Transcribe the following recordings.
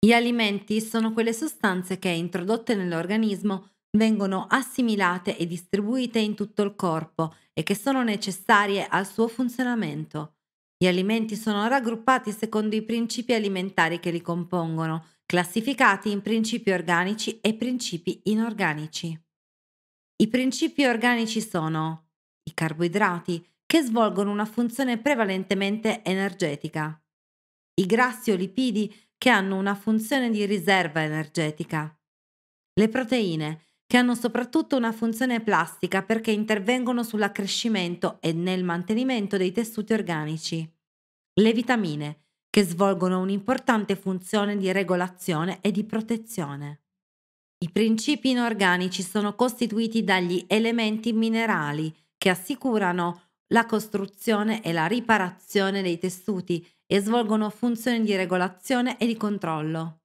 Gli alimenti sono quelle sostanze che, introdotte nell'organismo, vengono assimilate e distribuite in tutto il corpo e che sono necessarie al suo funzionamento. Gli alimenti sono raggruppati secondo i principi alimentari che li compongono, classificati in principi organici e principi inorganici. I principi organici sono i carboidrati, che svolgono una funzione prevalentemente energetica, i grassi o lipidi, che hanno una funzione di riserva energetica. Le proteine, che hanno soprattutto una funzione plastica perché intervengono sull'accrescimento e nel mantenimento dei tessuti organici. Le vitamine, che svolgono un'importante funzione di regolazione e di protezione. I principi inorganici sono costituiti dagli elementi minerali che assicurano la costruzione e la riparazione dei tessuti e svolgono funzioni di regolazione e di controllo.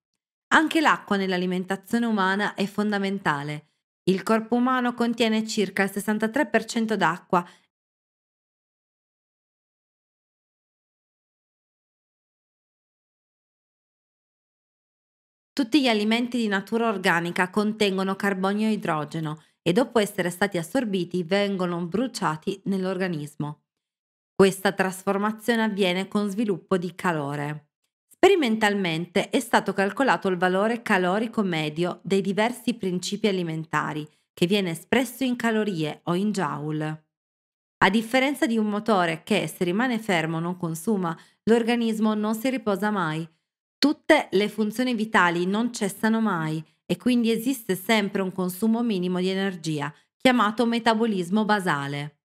Anche l'acqua nell'alimentazione umana è fondamentale. Il corpo umano contiene circa il 63% d'acqua Tutti gli alimenti di natura organica contengono carbonio e idrogeno e dopo essere stati assorbiti vengono bruciati nell'organismo. Questa trasformazione avviene con sviluppo di calore. Sperimentalmente è stato calcolato il valore calorico medio dei diversi principi alimentari, che viene espresso in calorie o in joule. A differenza di un motore che se rimane fermo non consuma, l'organismo non si riposa mai. Tutte le funzioni vitali non cessano mai e quindi esiste sempre un consumo minimo di energia, chiamato metabolismo basale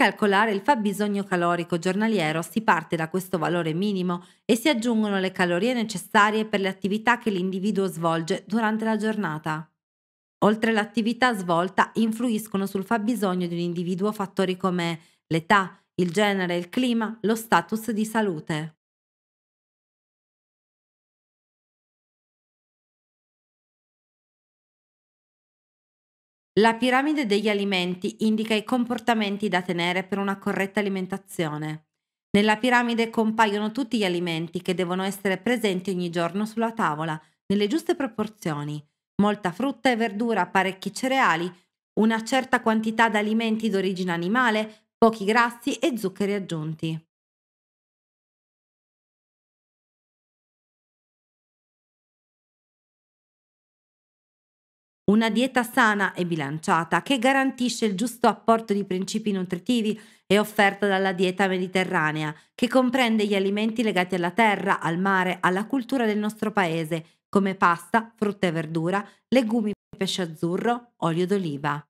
calcolare il fabbisogno calorico giornaliero si parte da questo valore minimo e si aggiungono le calorie necessarie per le attività che l'individuo svolge durante la giornata. Oltre all'attività svolta influiscono sul fabbisogno di un individuo fattori come l'età, il genere, il clima, lo status di salute. La piramide degli alimenti indica i comportamenti da tenere per una corretta alimentazione. Nella piramide compaiono tutti gli alimenti che devono essere presenti ogni giorno sulla tavola, nelle giuste proporzioni. Molta frutta e verdura, parecchi cereali, una certa quantità di alimenti d'origine animale, pochi grassi e zuccheri aggiunti. Una dieta sana e bilanciata che garantisce il giusto apporto di principi nutritivi è offerta dalla dieta mediterranea, che comprende gli alimenti legati alla terra, al mare, alla cultura del nostro paese, come pasta, frutta e verdura, legumi, pesce azzurro, olio d'oliva.